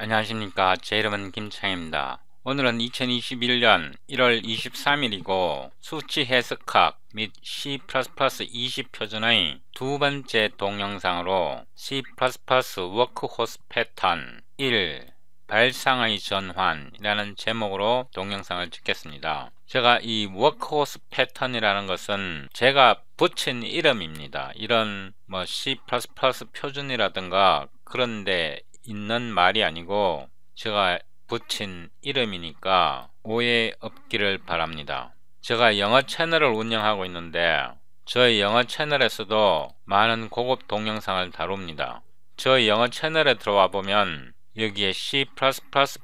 안녕하십니까 제 이름은 김창입니다 오늘은 2021년 1월 23일이고 수치 해석학 및 C++ 20표준의 두 번째 동영상으로 C++ 워크호스 패턴 1 발상의 전환이라는 제목으로 동영상을 찍겠습니다. 제가 이 워크호스 패턴이라는 것은 제가 붙인 이름입니다. 이런 뭐 C++ 표준이라든가 그런데 있는 말이 아니고 제가 붙인 이름이니까 오해 없기를 바랍니다. 제가 영어 채널을 운영하고 있는데 저희 영어 채널에서도 많은 고급 동영상을 다룹니다. 저희 영어 채널에 들어와 보면 여기에 C++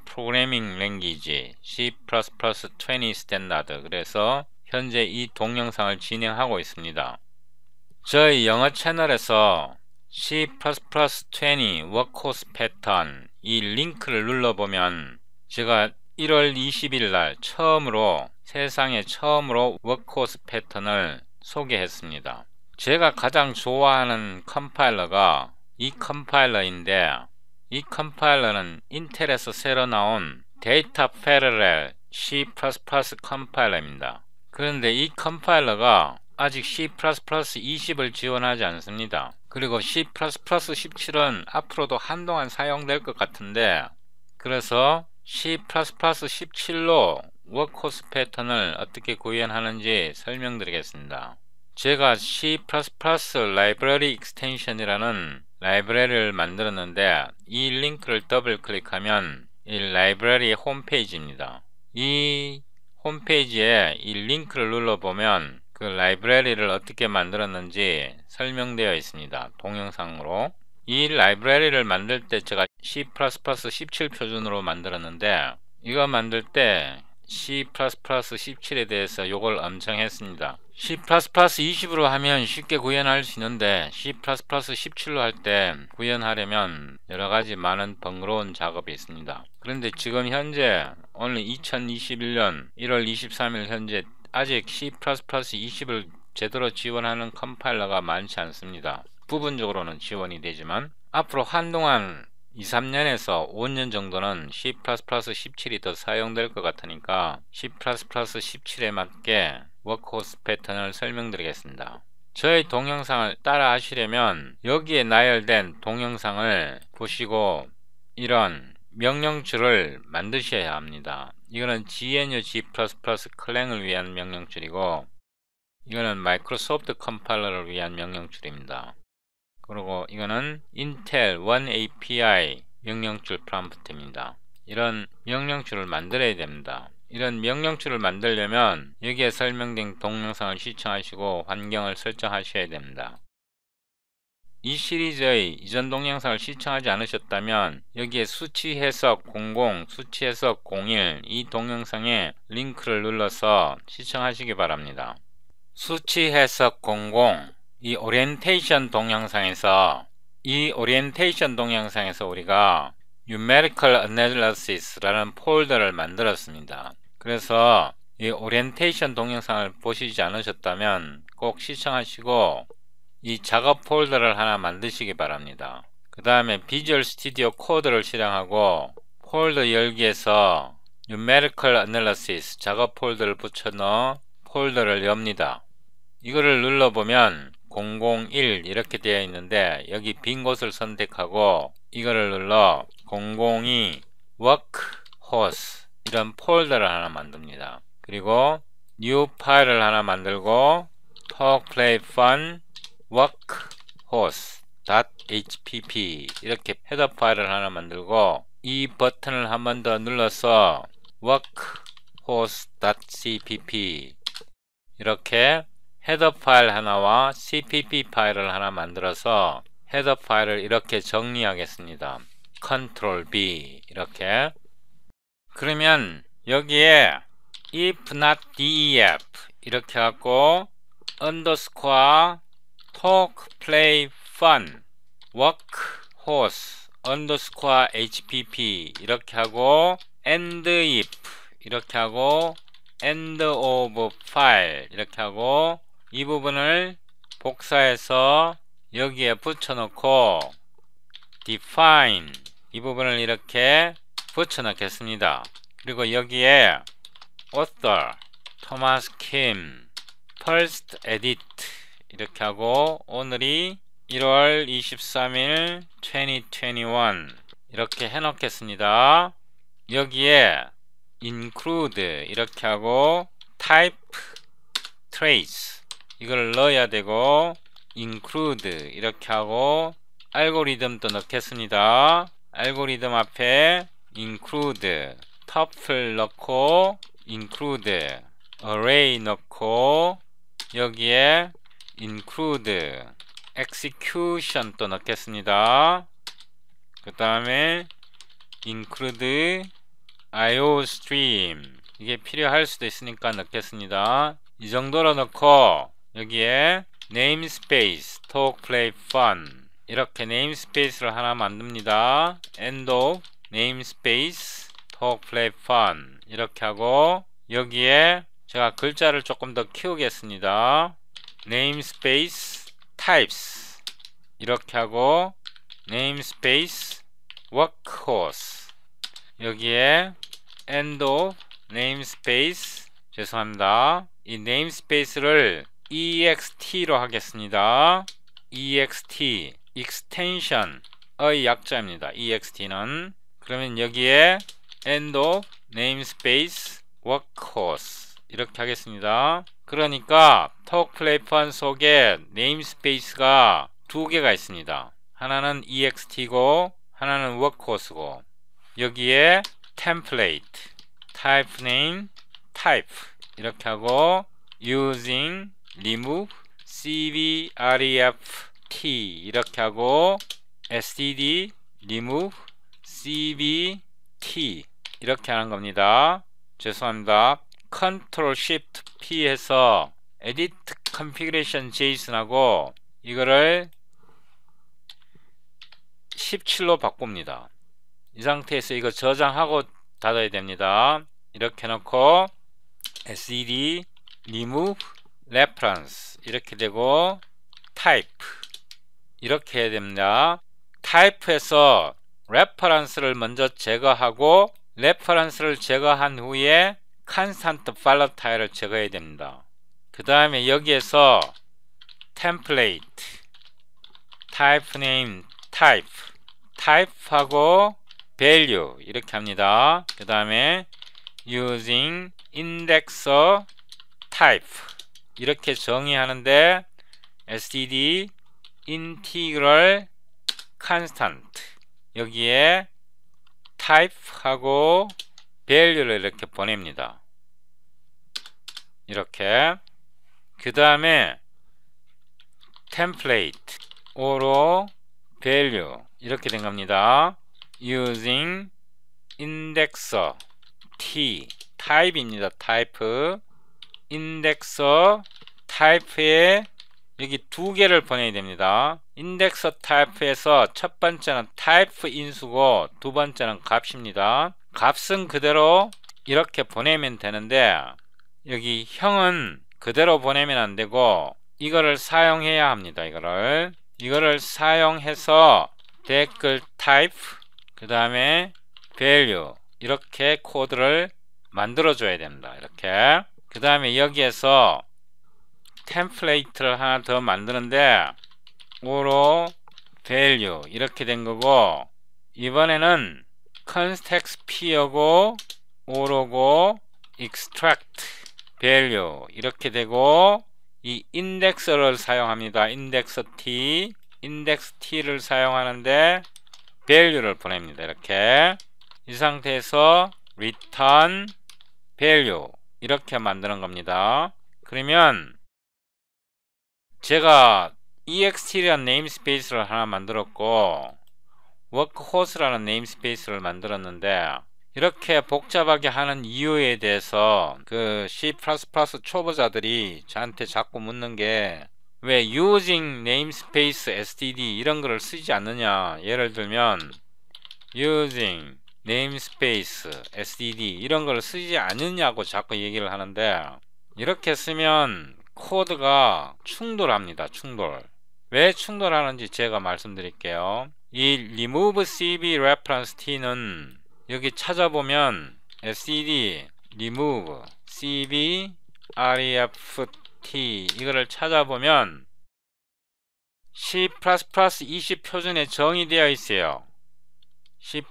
프로그래밍 랭귀지, C++ 트레이 스탠다드 그래서 현재 이 동영상을 진행하고 있습니다. 저희 영어 채널에서 C++ 20 Workhorse Pattern 이 링크를 눌러보면 제가 1월 20일 날 처음으로 세상에 처음으로 Workhorse p a t t e r n 을 소개했습니다. 제가 가장 좋아하는 컴파일러가 이 컴파일러인데 이 컴파일러는 인텔에서 새로 나온 데이터 패러렐 C++ 컴파일러입니다. 그런데 이 컴파일러가 아직 C++ 20을 지원하지 않습니다. 그리고 C++ 17은 앞으로도 한동안 사용될 것 같은데 그래서 C++ 17로 워크호스 패턴을 어떻게 구현하는지 설명드리겠습니다. 제가 C++ 라이브러리 익스텐션이라는 라이브러리를 만들었는데 이 링크를 더블 클릭하면 이 라이브러리 홈페이지입니다. 이 홈페이지에 이 링크를 눌러보면 그 라이브러리를 어떻게 만들었는지 설명되어 있습니다. 동영상으로 이 라이브러리를 만들 때 제가 C++ 17 표준으로 만들었는데 이거 만들 때 C++ 17에 대해서 요걸 엄청 했습니다. C++ 20으로 하면 쉽게 구현할 수 있는데 C++ 17로 할 때 구현하려면 여러가지 많은 번거로운 작업이 있습니다. 그런데 지금 현재 오늘 2021년 1월 23일 현재 아직 C++ 20을 제대로 지원하는 컴파일러가 많지 않습니다. 부분적으로는 지원이 되지만 앞으로 한동안 2, 3년에서 5년 정도는 C++17이 더 사용될 것 같으니까 C++17에 맞게 워크호스 패턴을 설명드리겠습니다. 저의 동영상을 따라 하시려면 여기에 나열된 동영상을 보시고 이런 명령줄을 만드셔야 합니다. 이거는 GNU G++ 클랭을 위한 명령줄이고 이거는 마이크로소프트 컴파일러를 위한 명령줄입니다. 그리고 이거는 인텔 1API 명령줄 프롬프트입니다. 이런 명령줄을 만들어야 됩니다. 이런 명령줄을 만들려면 여기에 설명된 동영상을 시청하시고 환경을 설정하셔야 됩니다. 이 시리즈의 이전 동영상을 시청하지 않으셨다면 여기에 수치 해석 00, 수치 해석 01 이 동영상에 링크를 눌러서 시청하시기 바랍니다. 수치 해석 00 이 오리엔테이션 동영상에서 이 오리엔테이션 동영상에서 우리가 numerical analysis라는 폴더를 만들었습니다. 그래서 이 오리엔테이션 동영상을 보시지 않으셨다면 꼭 시청하시고 이 작업 폴더를 하나 만드시기 바랍니다. 그 다음에 비주얼 스튜디오 코드를 실행하고 폴더 열기에서 Numerical Analysis 작업 폴더를 붙여넣어 폴더를 엽니다. 이거를 눌러보면 001 이렇게 되어 있는데 여기 빈 곳을 선택하고 이거를 눌러 002 Workhorse 이런 폴더를 하나 만듭니다. 그리고 New 파일을 하나 만들고 Talk Play Fun workhorse.hpp 이렇게 헤더 파일을 하나 만들고 이 버튼을 한 번 더 눌러서 workhorse.cpp 이렇게 헤더 파일 하나와 cpp 파일을 하나 만들어서 헤더 파일을 이렇게 정리하겠습니다. Ctrl B 이렇게 그러면 여기에 if not def 이렇게 하고 언더스코어 talk, play, fun, work, horse, underscore hpp 이렇게 하고 and if 이렇게 하고 end of file 이렇게 하고 이 부분을 복사해서 여기에 붙여놓고 define 이 부분을 이렇게 붙여넣겠습니다. 그리고 여기에 author, thomas kim, first edit 이렇게 하고 오늘이 1월 23일 2021 이렇게 해 놓겠습니다 여기에 include 이렇게 하고 type trace 이걸 넣어야 되고 include 이렇게 하고 알고리즘도 넣겠습니다 알고리즘 앞에 include tuple 넣고 include array 넣고 여기에 include execution 또 넣겠습니다. 그 다음에 include IO stream 이게 필요할 수도 있으니까 넣겠습니다. 이 정도로 넣고 여기에 namespace talk play fun 이렇게 namespace를 하나 만듭니다. end of namespace talk play fun 이렇게 하고 여기에 제가 글자를 조금 더 키우겠습니다. namespace types 이렇게 하고 namespace workhorse 여기에 end of namespace 죄송합니다. 이 namespace를 ext로 하겠습니다. ext extension의 약자입니다. ext는 그러면 여기에 end of namespace workhorse 이렇게 하겠습니다. 그러니까 턱플레이판 속에 네임스페이스가 두 개가 있습니다. 하나는 EXT고 하나는 워크호스고 여기에 template, 템플레이트, 타입 네임, 타입 이렇게 하고 using, remove, cbreft 이렇게 하고 std, remove, cbt 이렇게 하는 겁니다. 죄송합니다. 컨트롤 쉬프트 P 해서 Edit Configuration JSON 하고 이거를 17로 바꿉니다. 이 상태에서 이거 저장하고 닫아야 됩니다. 이렇게 놓고 sed remove reference 이렇게 되고 type 이렇게 해야 됩니다. type에서 reference를 먼저 제거하고 reference를 제거한 후에 칸스탄트 팔라타일을 적어야 됩니다. 그 다음에 여기에서 template, type name, type, t y p e 하고 value 이렇게 합니다. 그 다음에 using indexer type 이렇게 정의하는데 std integral constant 여기에 type하고 value를 이렇게 보냅니다. 이렇게 그 다음에 template 오로 value 이렇게 된 겁니다. using indexer t type입니다. type indexer type에 여기 두 개를 보내야 됩니다. 인덱서 타입에서 첫 번째는 타입 인수고 두 번째는 값입니다. 값은 그대로 이렇게 보내면 되는데 여기 형은 그대로 보내면 안되고 이거를 사용해야 합니다 이거를 이거를 사용해서 댓글 타입 그 다음에 value 이렇게 코드를 만들어 줘야 됩니다 이렇게 그 다음에 여기에서 템플레이트를 하나 더 만드는데 오로 value 이렇게 된 거고 이번에는 context p여고 오르고 extract value 이렇게 되고 이 index를 사용합니다. index t index t를 사용하는데 value를 보냅니다. 이렇게 이 상태에서 return value 이렇게 만드는 겁니다. 그러면 제가 ext라는 n a m e s p a c e 를 하나 만들었고 워크호스라는 네임스페이스를 만들었는데 이렇게 복잡하게 하는 이유에 대해서 그 C++ 초보자들이 저한테 자꾸 묻는 게 왜 using namespace std 이런 거를 쓰지 않느냐 예를 들면 using namespace std 이런 걸 쓰지 않느냐고 자꾸 얘기를 하는데 이렇게 쓰면 코드가 충돌합니다 충돌 왜 충돌하는지 제가 말씀드릴게요 이 remove cb reference t는 여기 찾아보면 cd e remove cb reft 이거를 찾아보면 C++ 20 표준에 정의되어 있어요. C++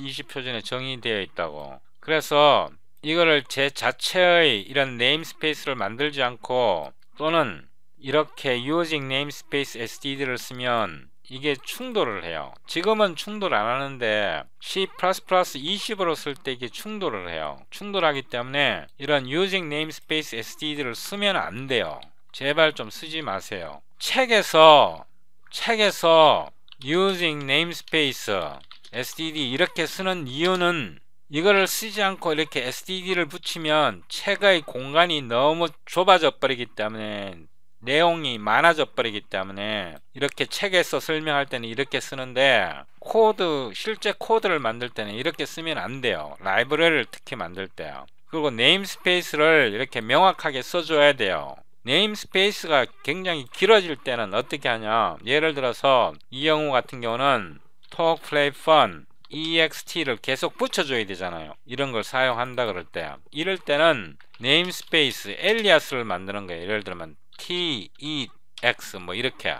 20 표준에 정의되어 있다고. 그래서 이거를 제 자체의 이런 네임스페이스를 만들지 않고 또는 이렇게 using namespace std를 쓰면 이게 충돌을 해요. 지금은 충돌 안 하는데 C++ 20으로 쓸 때 이게 충돌을 해요. 충돌하기 때문에 이런 using namespace std를 쓰면 안 돼요. 제발 좀 쓰지 마세요. 책에서 책에서 using namespace std 이렇게 쓰는 이유는 이거를 쓰지 않고 이렇게 SDD를 붙이면 책의 공간이 너무 좁아져 버리기 때문에 내용이 많아져 버리기 때문에 이렇게 책에서 설명할 때는 이렇게 쓰는데 코드 실제 코드를 만들 때는 이렇게 쓰면 안 돼요 라이브러리를 특히 만들 때요 그리고 네임스페이스를 이렇게 명확하게 써줘야 돼요 네임스페이스가 굉장히 길어질 때는 어떻게 하냐 예를 들어서 이영우 같은 경우는 talk, play, fun EXT를 계속 붙여줘야 되잖아요 이런 걸 사용한다 그럴 때 이럴 때는 네임스페이스 엘리아스를 만드는 거예요 예를 들면 t, e, x 뭐 이렇게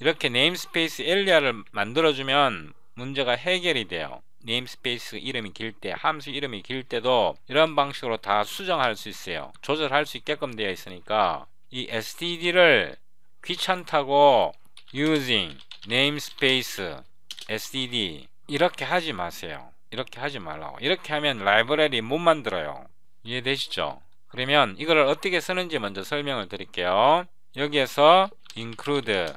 이렇게 네임스페이스 엘리아를 만들어주면 문제가 해결이 돼요. 네임스페이스 이름이 길 때 함수 이름이 길 때도 이런 방식으로 다 수정할 수 있어요. 조절할 수 있게끔 되어 있으니까 이 std를 귀찮다고 using namespace std 이렇게 하지 마세요. 이렇게 하지 말라고. 이렇게 하면 라이브러리 못 만들어요. 이해되시죠? 그러면 이걸 어떻게 쓰는지 먼저 설명을 드릴게요. 여기에서 include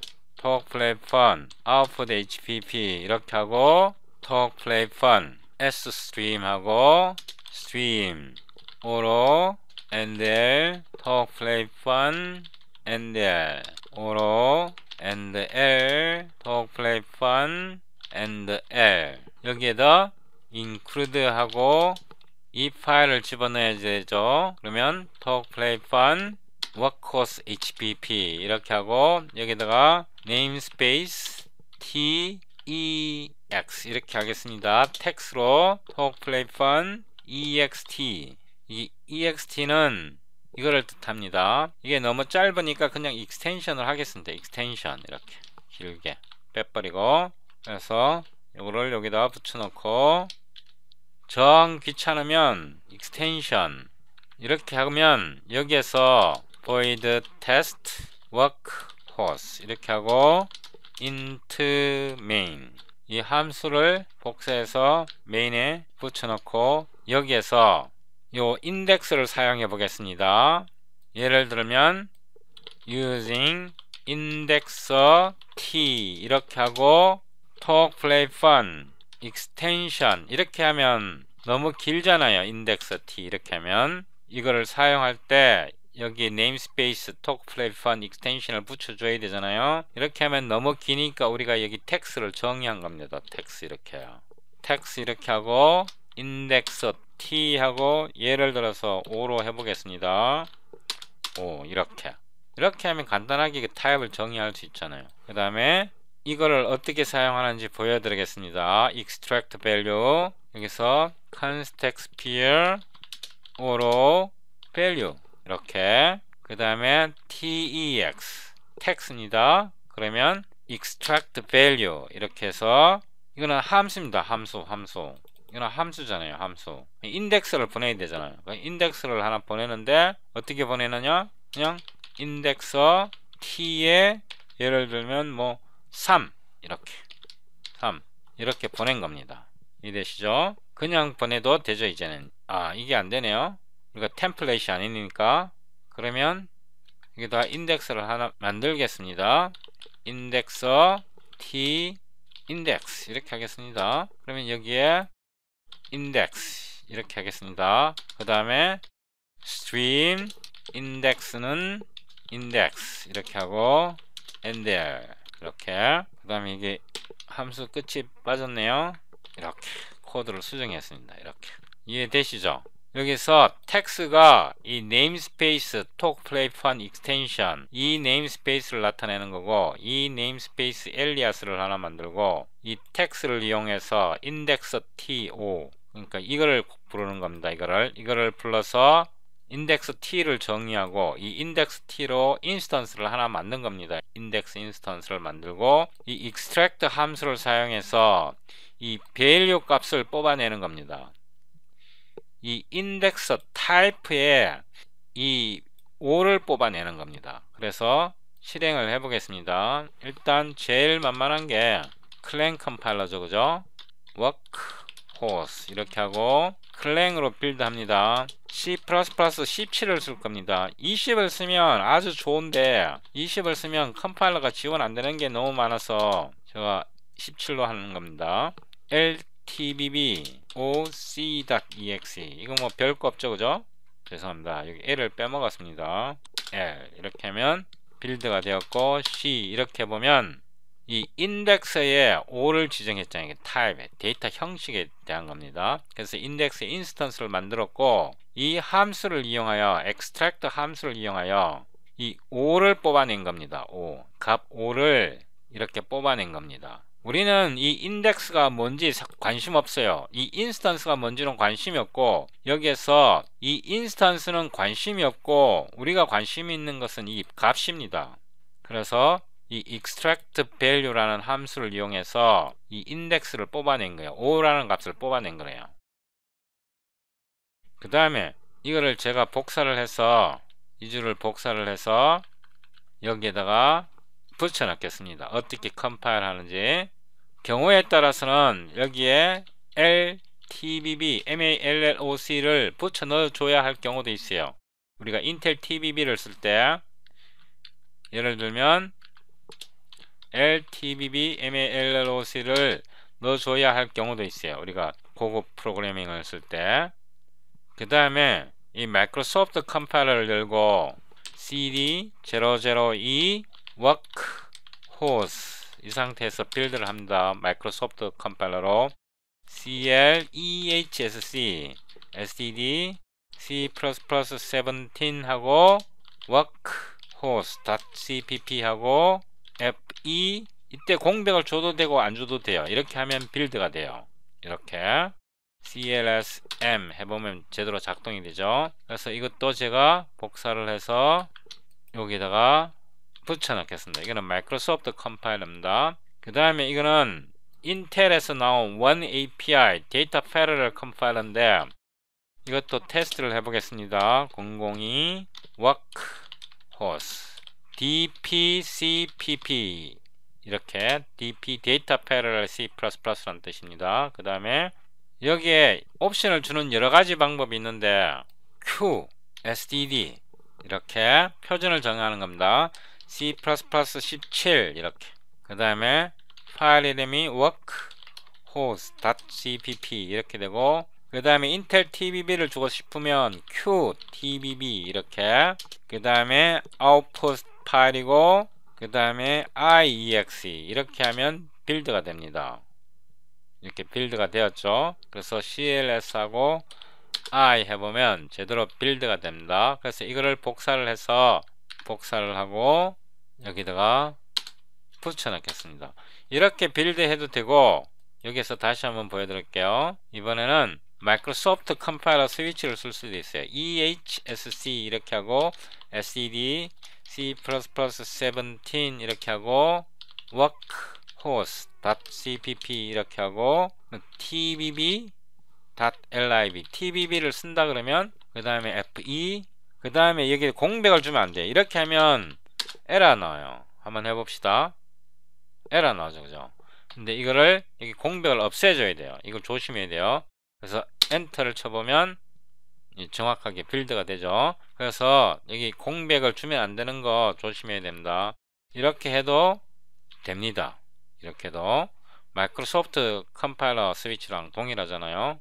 talk p l a t f o n m output hpp 이렇게 하고 talk p l a t f o n m s stream 하고 stream 오로 and l talk p l a t f o n m and l 오로 and l talk p l a t f o n m and l 여기에다 include 하고 이 파일을 집어넣어야 되죠. 그러면 talk play fun workhorse hpp 이렇게 하고 여기다가 namespace t e x 이렇게 하겠습니다. 텍스로 talk play fun ext 이 ext는 이거를 뜻합니다. 이게 너무 짧으니까 그냥 익스텐션을 하겠습니다. 익스텐션 이렇게 길게 빼버리고 그래서 이거를 여기다 붙여놓고 정 귀찮으면 익스텐션 이렇게 하면 여기에서 void test workhorse 이렇게 하고 int main 이 함수를 복사해서 메인에 붙여놓고 여기에서 요 인덱스를 사용해 보겠습니다. 예를 들면 using index t 이렇게 하고 talk play fun extension 이렇게 하면 너무 길잖아요. 인덱스 t 이렇게 하면 이거를 사용할 때 여기 namespace talk platform extension을 붙여줘야 되잖아요. 이렇게 하면 너무 기니까 우리가 여기 t e x t 를 정의한 겁니다. text 이렇게요. text 이렇게 하고 인덱스 t 하고 예를 들어서 5로 해보겠습니다. 5 이렇게 이렇게 하면 간단하게 타입을 정의할 수 있잖아요. 그 다음에 이거를 어떻게 사용하는지 보여드리겠습니다. extract value 여기서 context p e e r e 오로 value 이렇게 그 다음에 tex text입니다. 그러면 extract value 이렇게 해서 이거는 함수입니다. 함수 함수 이거는 함수잖아요. 함수 인덱스를 보내야 되잖아요. 인덱스를 그러니까 하나 보내는데 어떻게 보내느냐 그냥 인덱서 t에 예를 들면 뭐3 이렇게 3 이렇게 보낸 겁니다 이해되시죠? 그냥 보내도 되죠 이제는 아 이게 안되네요 이거 템플릿이 아니니까 그러면 여기다 인덱스를 하나 만들겠습니다 인덱서 t 인덱스 이렇게 하겠습니다 그러면 여기에 인덱스 이렇게 하겠습니다 그 다음에 stream 인덱스는 인덱스 이렇게 하고 and there 이렇게 그 다음에 이게 함수 끝이 빠졌네요 이렇게 코드를 수정했습니다 이렇게 이해되시죠? 여기서 텍스가 이 네임스페이스 톡 플레이판 익스텐션 이 네임스페이스를 나타내는 거고 이 네임스페이스 엘리아스를 하나 만들고 이 텍스를 이용해서 인덱스 to 그러니까 이거를 부르는 겁니다 이거를 이거를 불러서 인덱스 t를 정의하고 이 인덱스 t로 인스턴스를 하나 만든 겁니다. 인덱스 인스턴스를 만들고 이 extract 함수를 사용해서 이 value 값을 뽑아내는 겁니다. 이 인덱스 p e 에이 5를 뽑아내는 겁니다. 그래서 실행을 해보겠습니다. 일단 제일 만만한 게 클랜 컴파일러죠. 그죠? work 포스 이렇게 하고 클랭으로 빌드합니다. C++ 17을 쓸 겁니다. 20을 쓰면 아주 좋은데 20을 쓰면 컴파일러가 지원 안 되는 게 너무 많아서 제가 17로 하는 겁니다. ltbb oc.exe 이거 뭐 별거 없죠 그죠? 죄송합니다. 여기 l을 빼먹었습니다. l 이렇게 하면 빌드가 되었고 c 이렇게 보면 이 인덱스에 오를 지정했잖아요. 타입의 데이터 형식에 대한 겁니다. 그래서 인덱스 인스턴스를 만들었고 이 함수를 이용하여 extract 함수를 이용하여 이 5를 뽑아낸 겁니다. o 값 5를 이렇게 뽑아낸 겁니다. 우리는 이 인덱스가 뭔지 관심 없어요. 이 인스턴스가 뭔지는 관심이 없고 여기에서 이 인스턴스는 관심이 없고 우리가 관심 있는 것은 이 값입니다. 그래서 이 extract value라는 함수를 이용해서 이 인덱스를 뽑아낸 거예요. 5라는 값을 뽑아낸 거예요. 그 다음에 이거를 제가 복사를 해서 이 줄을 복사를 해서 여기에다가 붙여넣겠습니다. 어떻게 컴파일 하는지 경우에 따라서는 여기에 LTBB, MALLOC를 붙여 넣어줘야 할 경우도 있어요. 우리가 인텔 TBB를 쓸 때 예를 들면 LTBB, m l l o c 를 넣어줘야 할 경우도 있어요. 우리가 고급 프로그래밍을 쓸 때. 그 다음에 이 마이크로소프트 컴파일러를 열고 cd 002 workhorse 이 상태에서 빌드를 합니다. 마이크로소프트 컴파일러로 cl ehsc std c++17 하고 workhorse.cpp 하고 F2 e, 이때 공백을 줘도 되고 안 줘도 돼요 이렇게 하면 빌드가 돼요 이렇게 CLSM 해보면 제대로 작동이 되죠 그래서 이것도 제가 복사를 해서 여기다가 붙여넣겠습니다 이거는 마이크로소프트 컴파일러입니다 그 다음에 이거는 인텔에서 나온 원 API 데이터 패러럴 컴파일러인데 이것도 테스트를 해보겠습니다 002 워크호스 dpcpp 이렇게 dp 데이터 패럴 c++라는 뜻입니다. 그 다음에 여기에 옵션을 주는 여러 가지 방법이 있는데 q, s d d 이렇게 표준을 정하는 겁니다. c++17 이렇게 그 다음에 파일 이름이 workhost.cpp 이렇게 되고 그 다음에 인텔 tbb를 주고 싶으면 q tbb 이렇게 그 다음에 output 파일이고 그 다음에 IEXE 이렇게 하면 빌드가 됩니다. 이렇게 빌드가 되었죠. 그래서 CLS하고 I 해보면 제대로 빌드가 됩니다. 그래서 이거를 복사를 해서 복사를 하고 여기다가 붙여넣겠습니다. 이렇게 빌드해도 되고 여기서 다시 한번 보여드릴게요. 이번에는 마이크로소프트 컴파일러 스위치를 쓸 수도 있어요. EHSC 이렇게 하고 SED C++17 이렇게 하고 workhorse.cpp 이렇게 하고 tbb.lib tbb를 쓴다 그러면 그 다음에 fe 그 다음에 여기 공백을 주면 안돼 이렇게 하면 에라 나와요 한번 해봅시다 에라 나오죠 그죠 근데 이거를 여기 공백을 없애줘야 돼요 이걸 조심해야 돼요 그래서 엔터를 쳐보면 정확하게 빌드가 되죠 그래서 여기 공백을 주면 안 되는 거 조심해야 됩니다 이렇게 해도 됩니다 이렇게도 해 마이크로소프트 컴파일러 스위치랑 동일하잖아요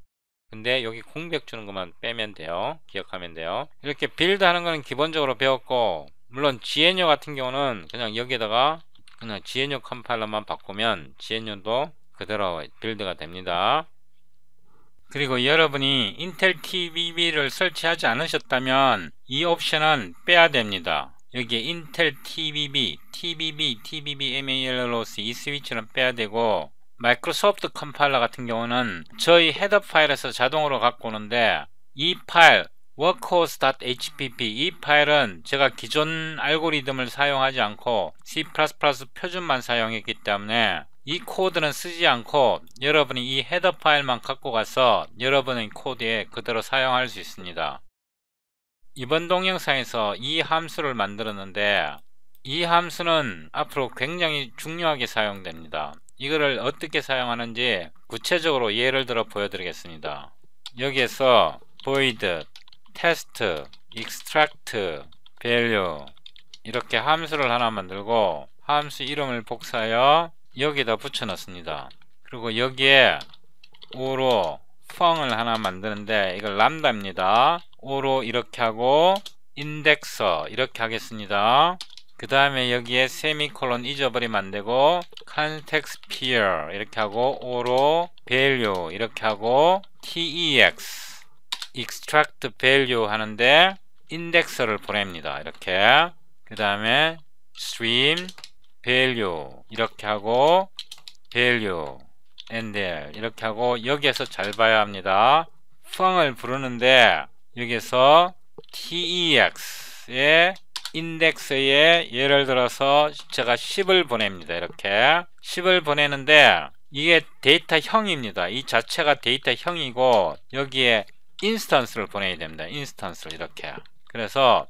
근데 여기 공백 주는 것만 빼면 돼요 기억하면 돼요 이렇게 빌드 하는 거는 기본적으로 배웠고 물론 GNU 같은 경우는 그냥 여기에다가 그냥 GNU 컴파일러만 바꾸면 GNU도 그대로 빌드가 됩니다 그리고 여러분이 인텔 TVB를 설치하지 않으셨다면 이 옵션은 빼야 됩니다. 여기에 인텔 TVB, TVB, TVB MALLOC 이 스위치는 빼야 되고 마이크로소프트 컴파일러 같은 경우는 저희 헤더 파일에서 자동으로 갖고 오는데 이 파일 workhorse.hpp 이 파일은 제가 기존 알고리즘을 사용하지 않고 C++ 표준만 사용했기 때문에 이 코드는 쓰지 않고 여러분이 이 헤더 파일만 갖고 가서 여러분의 코드에 그대로 사용할 수 있습니다. 이번 동영상에서 이 함수를 만들었는데 이 함수는 앞으로 굉장히 중요하게 사용됩니다. 이거를 어떻게 사용하는지 구체적으로 예를 들어 보여드리겠습니다. 여기에서 void, test, extract, value 이렇게 함수를 하나 만들고 함수 이름을 복사하여 여기다 붙여놨습니다. 그리고 여기에 5로 펑을 하나 만드는데 이걸 람다입니다. 5로 이렇게 하고 인덱서 이렇게 하겠습니다. 그 다음에 여기에 세미콜론 잊어버리면 안되고 c 텍스피어 이렇게 하고 5로 v 류 이렇게 하고 tex extract value 하는데 인덱서를 보냅니다. 이렇게 그 다음에 stream value 이렇게 하고 value endl 이렇게 하고 여기에서 잘 봐야 합니다. fun을 부르는데 여기서 에 tex의 인덱스에 예를 들어서 제가 10을 보냅니다. 이렇게 10을 보내는데 이게 데이터형입니다. 이 자체가 데이터형이고 여기에 인스턴스를 보내야 됩니다. 인스턴스를 이렇게 그래서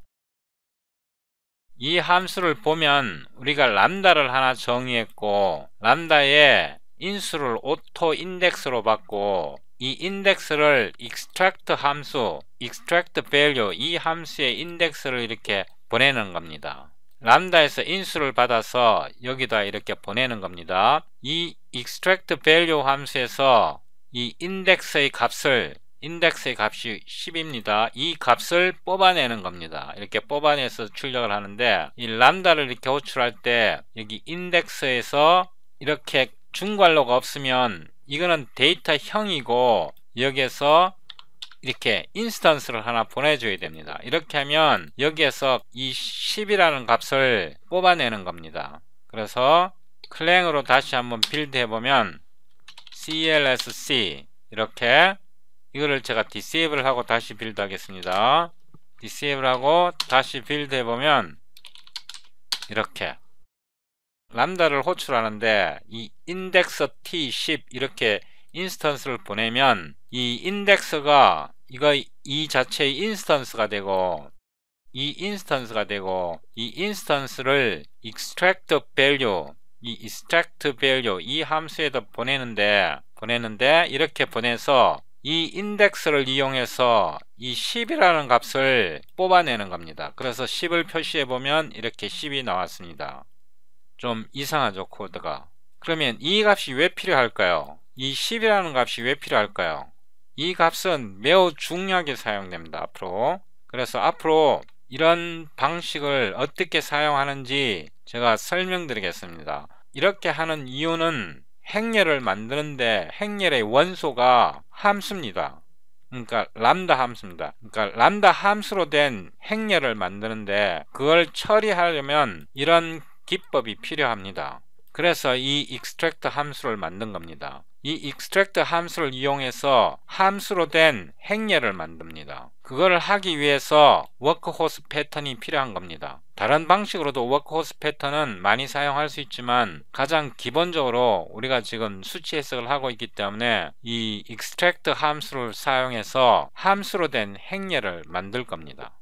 이 함수를 보면 우리가 람다를 하나 정의했고 람다의 인수를 auto i n d e x 로 받고 이 i n d e x 를 extract 함수 extract value 이 함수의 i n d e x 를 이렇게 보내는 겁니다. 람다에서 인수를 받아서 여기다 이렇게 보내는 겁니다. 이 extract value 함수에서 이 i n d e x 의 값을 인덱스의 값이 10입니다. 이 값을 뽑아내는 겁니다. 이렇게 뽑아내서 출력을 하는데 이 람다를 이렇게 호출할 때 여기 인덱스에서 이렇게 중괄로가 없으면 이거는 데이터형이고 여기에서 이렇게 인스턴스를 하나 보내줘야 됩니다. 이렇게 하면 여기에서 이 10이라는 값을 뽑아내는 겁니다. 그래서 클랭으로 다시 한번 빌드해보면 clsc 이렇게 이거를 제가 disable 하고 다시 빌드 하겠습니다 disable 하고 다시 빌드 해보면 이렇게 람다를 호출하는데 이 인덱서 t10 이렇게 인스턴스를 보내면 이 인덱서가 이거 이 자체의 인스턴스가 되고 이 인스턴스가 되고 이 인스턴스를 extract value 이 extract value 이 함수에다 보내는데 보내는데 이렇게 보내서 이 인덱스를 이용해서 이 10이라는 값을 뽑아내는 겁니다. 그래서 10을 표시해보면 이렇게 10이 나왔습니다. 좀 이상하죠 코드가. 그러면 이 값이 왜 필요할까요? 이 10이라는 값이 왜 필요할까요? 이 값은 매우 중요하게 사용됩니다. 앞으로. 그래서 앞으로 이런 방식을 어떻게 사용하는지 제가 설명드리겠습니다. 이렇게 하는 이유는 행렬을 만드는데 행렬의 원소가 함수입니다. 그러니까 람다 함수입니다. 그러니까 람다 함수로 된 행렬을 만드는데 그걸 처리하려면 이런 기법이 필요합니다. 그래서 이 extract 함수를 만든 겁니다. 이 extract 함수를 이용해서 함수로 된 행렬을 만듭니다. 그걸 하기 위해서 워크호스 패턴이 필요한 겁니다. 다른 방식으로도 워크호스 패턴은 많이 사용할 수 있지만 가장 기본적으로 우리가 지금 수치 해석을 하고 있기 때문에 이 extract 함수를 사용해서 함수로 된 행렬을 만들 겁니다.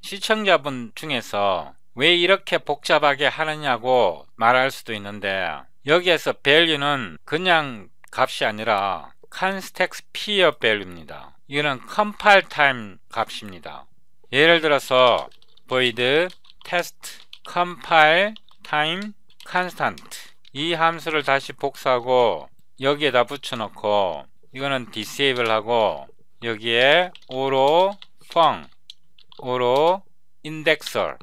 시청자분 중에서 왜 이렇게 복잡하게 하느냐고 말할 수도 있는데 여기에서 value는 그냥 값이 아니라 context peer value입니다. 이거는 컴파일 타임 값입니다. 예를 들어서 void test compile time constant 이 함수를 다시 복사하고 여기에다 붙여놓고 이거는 disable 하고 여기에 auto auto func n i d e x 로 r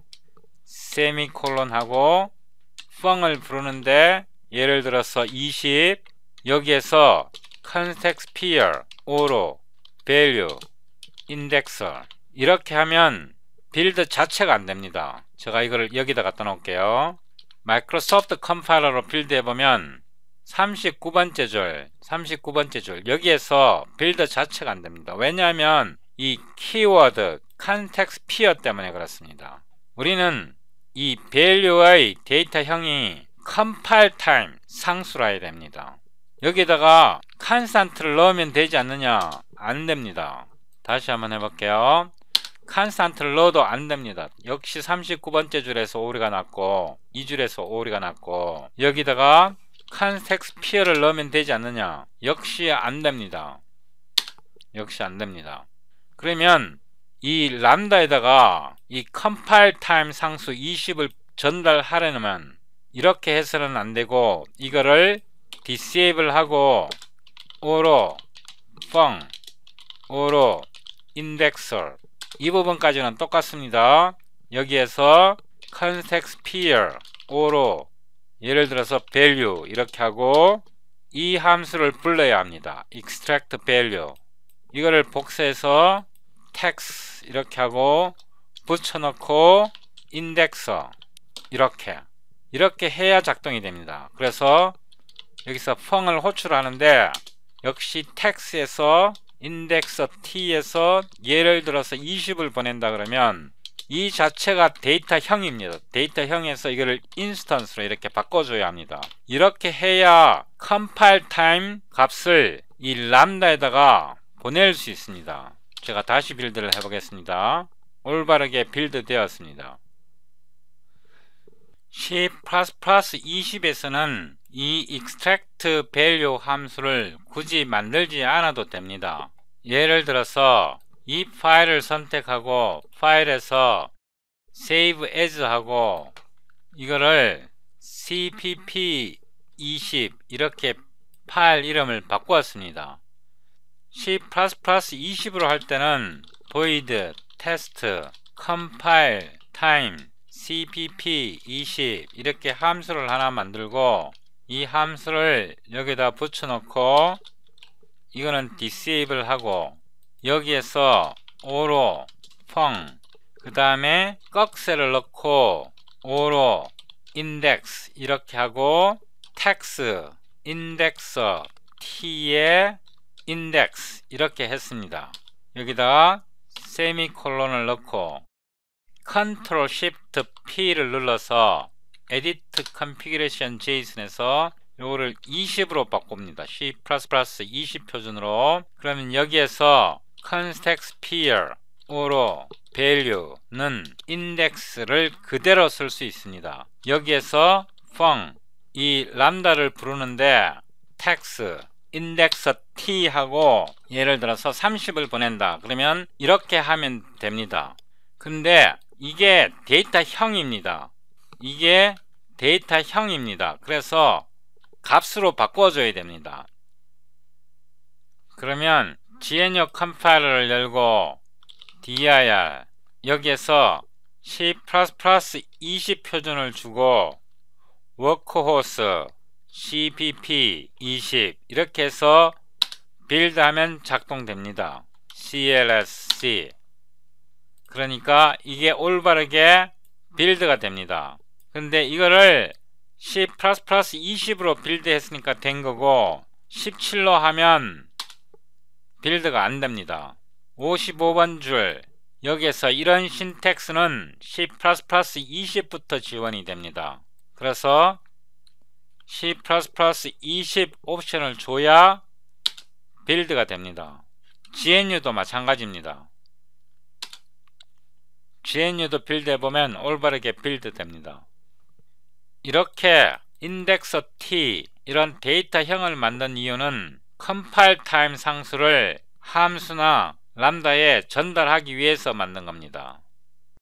semicolon 하고 f n 펑을 부르는데 예를 들어서 20 여기에서 context peer 오 o value, indexer 이렇게 하면 빌드 자체가 안됩니다. 제가 이거를 여기다 갖다 놓을게요. 마이크로소프트 컴파일러로 빌드해보면 39번째 줄, 39번째 줄 여기에서 빌드 자체가 안됩니다. 왜냐하면 이 키워드 컨텍스 피어 때문에 그렇습니다. 우리는 이 value의 데이터형이 컴파일 타임 상수라 해야 됩니다. 여기에다가 칸산트를 넣으면 되지 않느냐 안됩니다 다시 한번 해볼게요 칸산트를 넣어도 안됩니다 역시 39번째 줄에서 오리가 났고 이 줄에서 오리가 났고 여기다가 칸텍스피어를 넣으면 되지 않느냐 역시 안됩니다 역시 안됩니다 그러면 이 람다에다가 이 컴파일 타임 상수 20을 전달하려면 이렇게 해서는 안되고 이거를 disable 하고 오로 펑 오로 indexer 이 부분까지는 똑같습니다. 여기에서 context peer 오로 예를 들어서 value 이렇게 하고 이 함수를 불러야 합니다. extract value 이거를 복사해서 text 이렇게 하고 붙여넣고 indexer 이렇게 이렇게 해야 작동이 됩니다. 그래서 여기서 펑을 호출하는데 역시 텍스에서 인덱서 t에서 예를 들어서 20을 보낸다 그러면 이 자체가 데이터형입니다. 데이터형에서 이거를 인스턴스로 이렇게 바꿔줘야 합니다. 이렇게 해야 컴파일 타임 값을 이 람다에다가 보낼 수 있습니다. 제가 다시 빌드를 해보겠습니다. 올바르게 빌드 되었습니다. C++ 20에서는 이 extract value 함수를 굳이 만들지 않아도 됩니다. 예를 들어서 이 파일을 선택하고 파일에서 save as 하고 이거를 cpp20 이렇게 파일 이름을 바꾸었습니다. C++20으로 할 때는 void test compile time cpp20 이렇게 함수를 하나 만들고 이 함수를 여기다 붙여놓고 이거는 disable 하고 여기에서 오로 펑 그 다음에 꺽쇠를 넣고 오로 index 이렇게 하고 text i n d e x t 의 index 이렇게 했습니다. 여기다 세미콜론을 넣고 Ctrl Shift P를 눌러서 edit configuration json에서 요거를 20으로 바꿉니다. C++ 20 표준으로 그러면 여기에서 context peer 으로 value는 index를 그대로 쓸 수 있습니다. 여기에서 func 이 람다를 부르는데 text index t하고 예를 들어서 30을 보낸다 그러면 이렇게 하면 됩니다 근데 이게 데이터형입니다 이게 데이터형입니다. 그래서 값으로 바꿔줘야 됩니다. 그러면 GNU 컴파일러를 열고 dir 여기에서 C++ 20 표준을 주고 워크호스 cpp 20 이렇게 해서 빌드하면 작동됩니다. cls c 그러니까 이게 올바르게 빌드가 됩니다. 근데 이거를 c 20으로 빌드했으니까 된 거고 17로 하면 빌드가 안 됩니다. 55번 줄 여기에서 이런 신텍스는 C++ 20부터 지원이 됩니다. 그래서 C++ 20 옵션을 줘야 빌드가 됩니다. GNU도 마찬가지입니다. GNU도 빌드해보면 올바르게 빌드 됩니다. 이렇게 인덱서 t 이런 데이터형을 만든 이유는 컴파일 타임 상수를 함수나 람다에 전달하기 위해서 만든 겁니다.